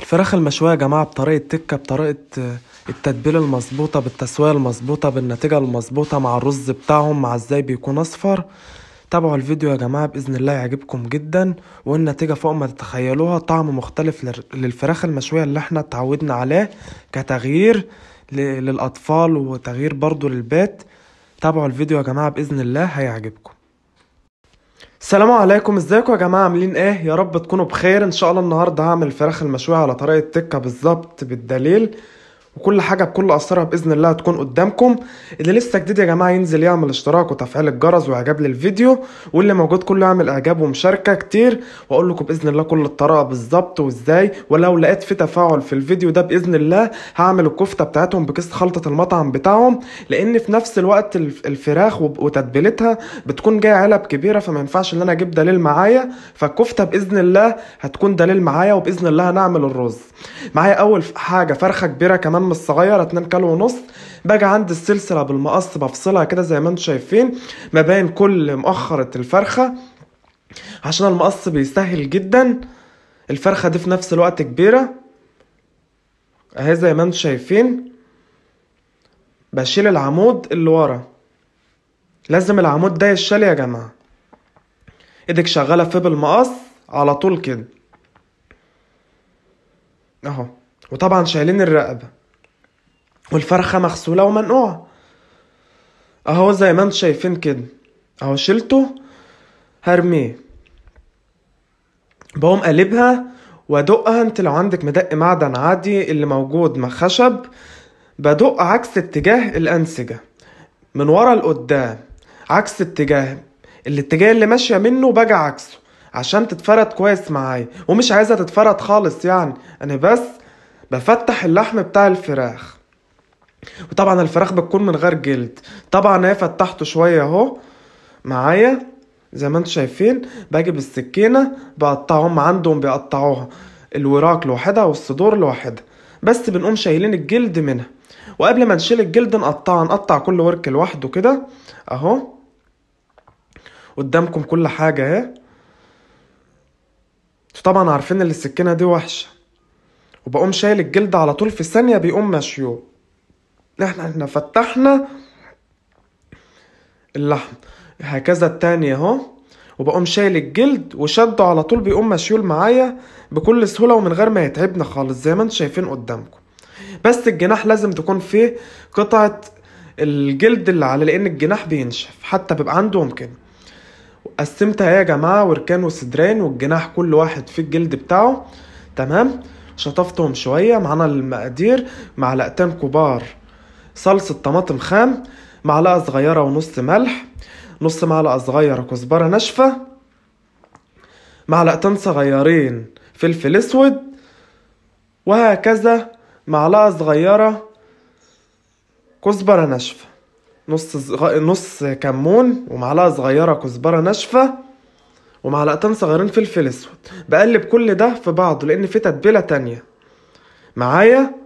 الفراخ المشوية يا جماعة بطريقة تكة بطريقة آه، التتبيلة المظبوطة بالتسوية المظبوطة بالنتيجة المظبوطة مع الرز بتاعهم مع ازاي بيكون اصفر تابعوا الفيديو يا جماعة بإذن الله يعجبكم جدا والنتيجة فوق ما تتخيلوها طعم مختلف للفراخ المشوية اللي احنا اتعودنا عليه كتغيير للأطفال وتغيير برضو للبيت تابعوا الفيديو يا جماعة بإذن الله هيعجبكم السلام عليكم ازيكم يا جماعه عاملين ايه يا رب تكونوا بخير ان شاء الله النهارده هعمل الفراخ المشويه على طريقه تكه بالظبط بالدليل وكل حاجه بكل اسرارها باذن الله هتكون قدامكم اللي لسه جديد يا جماعه ينزل يعمل اشتراك وتفعيل الجرس واعجاب للفيديو واللي موجود كله يعمل اعجاب ومشاركه كتير واقول لكم باذن الله كل الطريقه بالظبط وازاي ولو لقيت في تفاعل في الفيديو ده باذن الله هعمل الكفته بتاعتهم بكيس خلطه المطعم بتاعهم لان في نفس الوقت الفراخ وتتبيلتها بتكون جايه علب كبيره فما ينفعش ان انا اجيب دليل معايا فالكفته باذن الله هتكون دليل معايا وباذن الله هنعمل الرز معايا اول حاجه فرخه كبيره كمان الحجم الصغير 2 كيلو ونص باجي عند السلسله بالمقص بفصلها كده زي ما انتم شايفين ما بين كل مؤخره الفرخه عشان المقص بيسهل جدا الفرخه دي في نفس الوقت كبيره اهي زي ما انتم شايفين بشيل العمود اللي ورا لازم العمود ده يشال يا جماعه ايدك شغاله في بالمقص على طول كده اهو وطبعا شايلين الرقبه والفرخة مغسولة ومنقوعة اهو زي ما انتم شايفين كده اهو شلته هرميه بقوم قلبها وادقها انت لو عندك مدق معدن عادي اللي موجود مع خشب بدق عكس اتجاه الانسجه من ورا لقدام عكس اتجاه الاتجاه اللي ماشيه منه باجي عكسه عشان تتفرد كويس معايا ومش عايزها تتفرد خالص يعني انا بس بفتح اللحم بتاع الفراخ وطبعا الفراخ بتكون من غير جلد طبعا انا فتحته شويه اهو معايا زي ما انتم شايفين باجي بالسكينه بقطعهم عندهم بيقطعوها الوراك لوحدها والصدور لوحدها بس بنقوم شايلين الجلد منها وقبل ما نشيل الجلد نقطعها نقطع كل ورك لوحده كده اهو قدامكم كل حاجه اهي طبعا عارفين ان السكينه دي وحشه وبقوم شايل الجلد على طول في ثانيه بيقوم مشيوه نحن احنا فتحنا اللحم هكذا التاني اهو وبقوم شايل الجلد وشده على طول بيقوم مشيول معايا بكل سهوله ومن غير ما يتعبنا خالص زي ما انتم شايفين قدامكم بس الجناح لازم تكون فيه قطعه الجلد اللي على لان الجناح بينشف حتى بيبقى عندهم كده قسمتها يا جماعه وركان وصدرين والجناح كل واحد فيه الجلد بتاعه تمام شطفتهم شويه معانا المقادير معلقتين كبار صلصة طماطم خام معلقة صغيرة ونص ملح نص معلقة صغيرة كزبرة ناشفة معلقتين صغيرين فلفل اسود وهكذا معلقة صغيرة كزبرة ناشفة نص زغ... نص كمون ومعلقة صغيرة كزبرة ناشفة ومعلقتين صغيرين فلفل اسود بقلب كل ده في بعضه لان في تتبيلة تانية معايا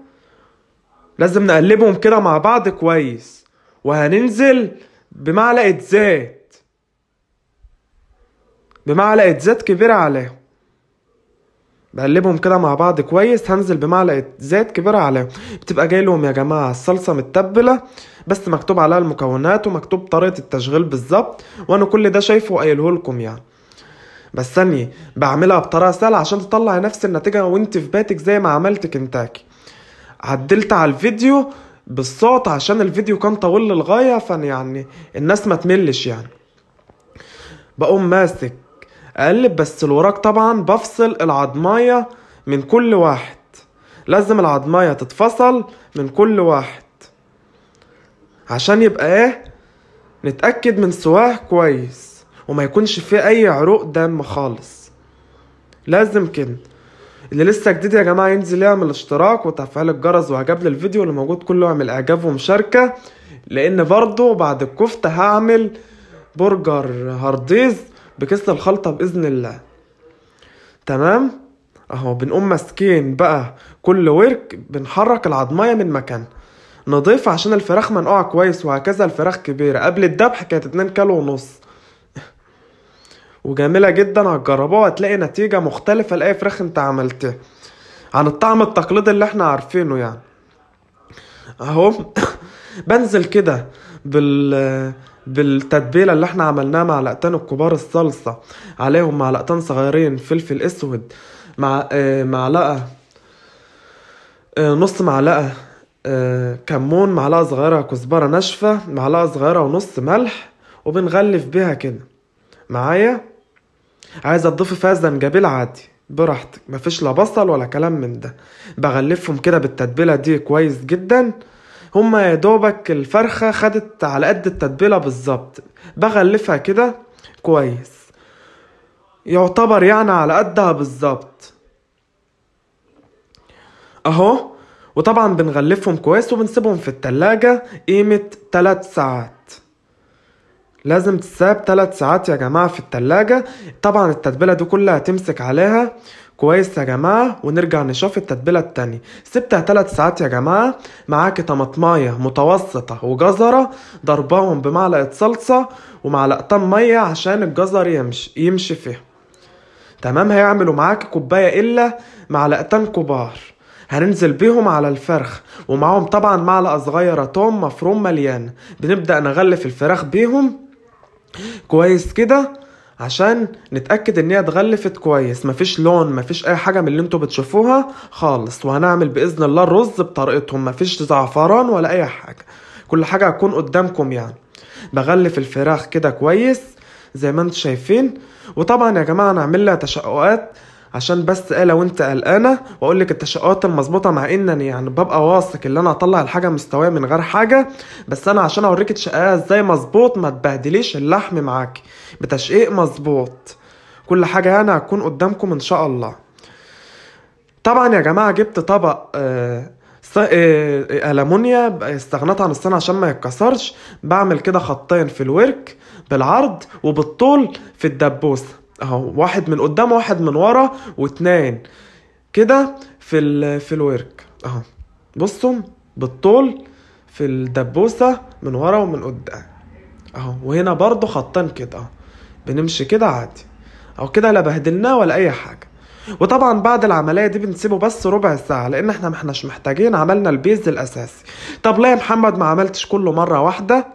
لازم نقلبهم كده مع بعض كويس وهننزل بمعلقة زيت بمعلقة زيت كبيرة عليهم بقلبهم كده مع بعض كويس هنزل بمعلقة زيت كبيرة عليهم بتبقى جاي لهم يا جماعة الصلصة متبلة بس مكتوب عليها المكونات ومكتوب طريقة التشغيل بالظبط وانا كل ده شايفه وقايله لكم يعني بس ثانية بعملها بطريقة سهلة عشان تطلع نفس النتيجة وانت في بيتك زي ما عملت كنتاكي عدلت على الفيديو بالصوت عشان الفيديو كان طويل للغاية فان يعني الناس ما تملش يعني بقوم ماسك أقلب بس الوراك طبعا بفصل العضماية من كل واحد لازم العضماية تتفصل من كل واحد عشان يبقى ايه نتأكد من سواه كويس وما يكونش فيه أي عروق دم خالص لازم كده اللي لسه جديد يا جماعه ينزل يعمل اشتراك وتفعيل الجرس وعجب للفيديو اللي موجود كله اعمل اعجاب ومشاركه لان برضو بعد الكفته هعمل برجر هارديز بكيس الخلطه باذن الله تمام اهو بنقوم ماسكين بقى كل ورك بنحرك العضمايه من مكانها نضيف عشان الفراخ منقوعه كويس وهكذا الفراخ كبيره قبل الدبح كانت اتنين كيلو ونص وجميله جدا هتجربوها وهتلاقي نتيجه مختلفه لاي فراخ انت عملتها عن الطعم التقليدي اللي احنا عارفينه يعني اهو بنزل كده بال بالتتبيلة اللي احنا عملناها معلقتين الكبار الصلصة عليهم معلقتين صغيرين فلفل اسود مع آه، معلقة آه، نص معلقة آه، كمون معلقة صغيرة كزبرة ناشفة معلقة صغيرة ونص ملح وبنغلف بيها كده معايا عايزه تضيفي فازة زنجبيل عادي براحتك مفيش لا بصل ولا كلام من ده بغلفهم كده بالتتبيله دي كويس جدا هما يا دوبك الفرخه خدت على قد التتبيله بالظبط بغلفها كده كويس يعتبر يعني على قدها بالظبط اهو وطبعا بنغلفهم كويس وبنسيبهم في التلاجة قيمة 3 ساعات لازم تتساب 3 ساعات يا جماعة في التلاجة طبعا التتبيلة دي كلها هتمسك عليها كويس يا جماعة ونرجع نشوف التتبيلة التانية سبتها 3 ساعات يا جماعة معاكي طماطماية متوسطة وجزرة ضرباهم بمعلقة صلصة ومعلقتين مية عشان الجزر يمشي يمشي فيها تمام هيعملوا معاكي كوباية إلا معلقتين كبار هننزل بيهم على الفرخ ومعاهم طبعا معلقة صغيرة توم مفروم مليانة بنبدأ نغلف الفراخ بيهم كويس كده عشان نتاكد ان هي اتغلفت كويس مفيش لون مفيش اي حاجه من اللي انتوا بتشوفوها خالص وهنعمل باذن الله الرز بطريقتهم مفيش زعفران ولا اي حاجه كل حاجه هتكون قدامكم يعني بغلف الفراخ كده كويس زي ما انتوا شايفين وطبعا يا جماعه هنعمل لها تشققات عشان بس ايه لو انت قلقانه واقول لك التشققات المظبوطه مع ان يعني ببقى واثق ان انا هطلع الحاجه مستويه من غير حاجه بس انا عشان اوريك التشقيقه ازاي مظبوط ما تبهدليش اللحم معاكي بتشقيق مظبوط كل حاجه يعني هتكون قدامكم ان شاء الله طبعا يا جماعه جبت طبق آه, آه، ألمونيا استغنيت عن الصين عشان ما يتكسرش بعمل كده خطين في الورك بالعرض وبالطول في الدبوسة اهو واحد من قدام واحد من ورا واتنين كده في ال في الورك اهو بصوا بالطول في الدبوسة من ورا ومن قدام اهو وهنا برضو خطين كده اهو بنمشي كده عادي او كده لا بهدلناه ولا اي حاجة وطبعا بعد العمليه دي بنسيبه بس ربع ساعه لان احنا ما احناش محتاجين عملنا البيز الاساسي طب ليه يا محمد ما عملتش كله مره واحده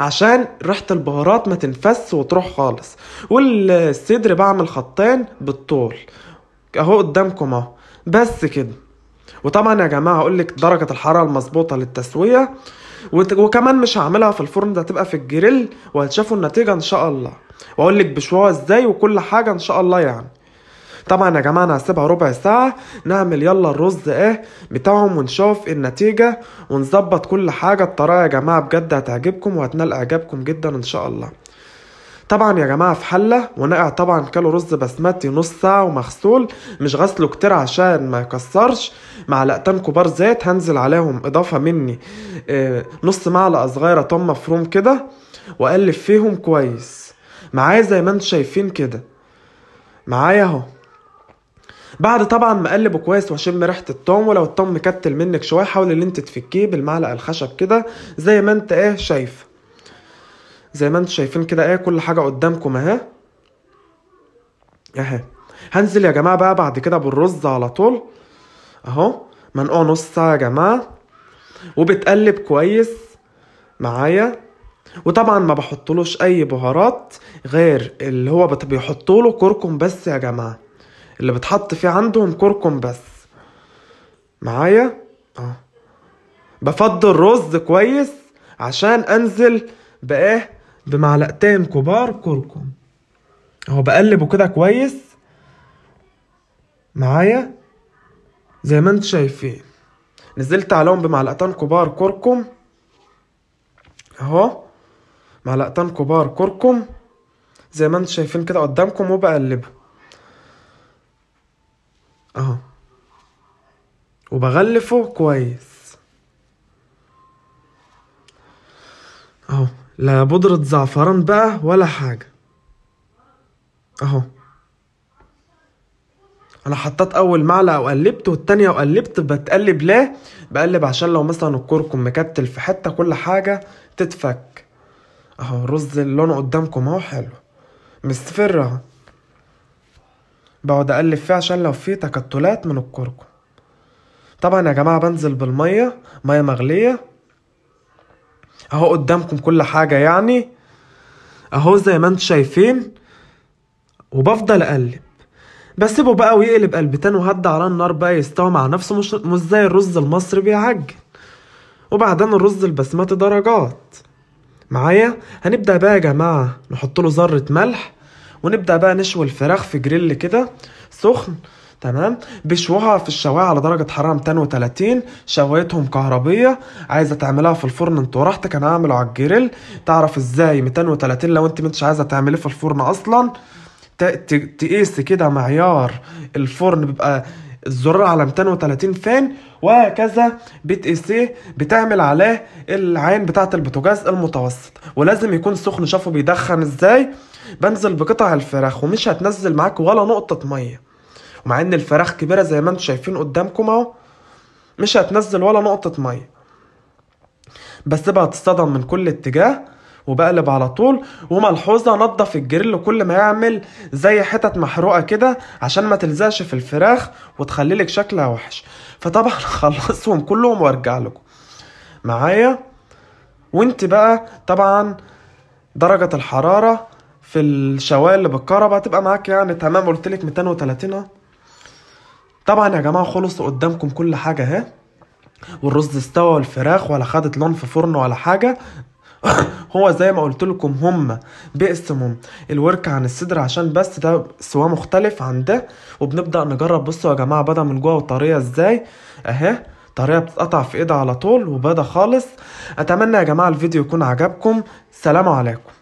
عشان ريحه البهارات ما تنفس وتروح خالص والصدر بعمل خطين بالطول اهو قدامكم اهو بس كده وطبعا يا جماعه هقول لك درجه الحراره المظبوطه للتسويه وكمان مش هعملها في الفرن ده هتبقى في الجريل وهتشوفوا النتيجه ان شاء الله واقول لك بشوها ازاي وكل حاجه ان شاء الله يعني طبعا يا جماعه انا هسيبها ربع ساعه نعمل يلا الرز ايه بتاعهم ونشوف النتيجه ونظبط كل حاجه الطريقه يا جماعه بجد هتعجبكم وهتنال اعجابكم جدا ان شاء الله طبعا يا جماعه في حله ونقع طبعا كيلو رز بسمتي نص ساعه ومغسول مش غسله كتير عشان ما يكسرش معلقتين كبار زيت هنزل عليهم اضافه مني آه، نص معلقه صغيره طم مفروم كده واقلب فيهم كويس معايا زي ما انتم شايفين كده معايا اهو بعد طبعا ما اقلبه كويس واشم ريحه الطعم ولو الطعم مكتل منك شويه حاول ان انت تفكيه بالمعلقه الخشب كده زي ما انت ايه شايف زي ما انتوا شايفين كده ايه كل حاجه قدامكم اهي اهي هنزل يا جماعه بقى بعد كده بالرز على طول اهو منقوع أه نص ساعه يا جماعه وبتقلب كويس معايا وطبعا ما بحطلوش اي بهارات غير اللي هو بيحطوله كركم بس يا جماعه اللي بتحط فيه عندهم كركم بس معايا اه بفضل رز كويس عشان انزل بايه بمعلقتين كبار كركم اهو بقلبه كده كويس معايا زي ما انتم شايفين نزلت عليهم بمعلقتين كبار كركم اهو معلقتين كبار كركم زي ما انتم شايفين كده قدامكم وبقلبه اهو وبغلفه كويس اهو لا بودرة زعفران بقى ولا حاجة اهو انا حطيت اول معلقه وقلبت والتانيه وقلبت بتقلب ليه بقلب عشان لو مثلا الكركم مكتل في حته كل حاجه تتفك اهو الرز اللي لونه قدامكم اهو حلو مستفر اهو بقعد اقلب فيه عشان لو في تكتلات من الكركم طبعا يا جماعه بنزل بالميه ميه مغليه اهو قدامكم كل حاجه يعني اهو زي ما انتم شايفين وبفضل اقلب بسيبه بقى ويقلب قلبتين وهدى على النار بقى يستوي مع نفسه مش مش زي الرز المصري بيعجن وبعدين الرز البسمتي درجات معايا هنبدا بقى يا جماعه نحط له ذره ملح ونبدا بقى نشوي الفراخ في جريل كده سخن تمام بشوها في الشوايه على درجه حراره 230 شوايتهم كهربيه عايزه تعملها في الفرن انت راحتك انا هعمله على الجريل تعرف ازاي 230 لو انت مش عايزه تعمليه في الفرن اصلا تقيس كده معيار الفرن بيبقى الزرار على 230 فين وهكذا بتقيسيه بتعمل عليه العين بتاعه البوتاجاز المتوسط ولازم يكون سخن شافوا بيدخن ازاي بنزل بقطع الفراخ ومش هتنزل معاك ولا نقطة مية ومع ان الفراخ كبيرة زي ما انتوا شايفين قدامكم اهو مش هتنزل ولا نقطة مية بس بقى تصطدم من كل اتجاه وبقلب على طول وملحوظة نضف الجريل كل ما يعمل زي حتت محروقة كده عشان ما تلزقش في الفراخ وتخليلك شكلها وحش فطبعا خلصهم كلهم وارجع لكم معايا وانت بقى طبعا درجة الحرارة في الشوال بالكهرباء تبقى معاك يعني تمام قلت لك 230 اه. طبعا يا جماعه خلص قدامكم كل حاجه اهي والرز استوى والفراخ ولا خدت لون في فرن ولا حاجه هو زي ما قلت لكم هما بيقسموا الورك عن الصدر عشان بس ده سوا مختلف عن ده وبنبدا نجرب بصوا يا جماعه بدا من جوه الطريه ازاي اهي طريقه بتتقطع في ايدها على طول وبدا خالص اتمنى يا جماعه الفيديو يكون عجبكم سلام عليكم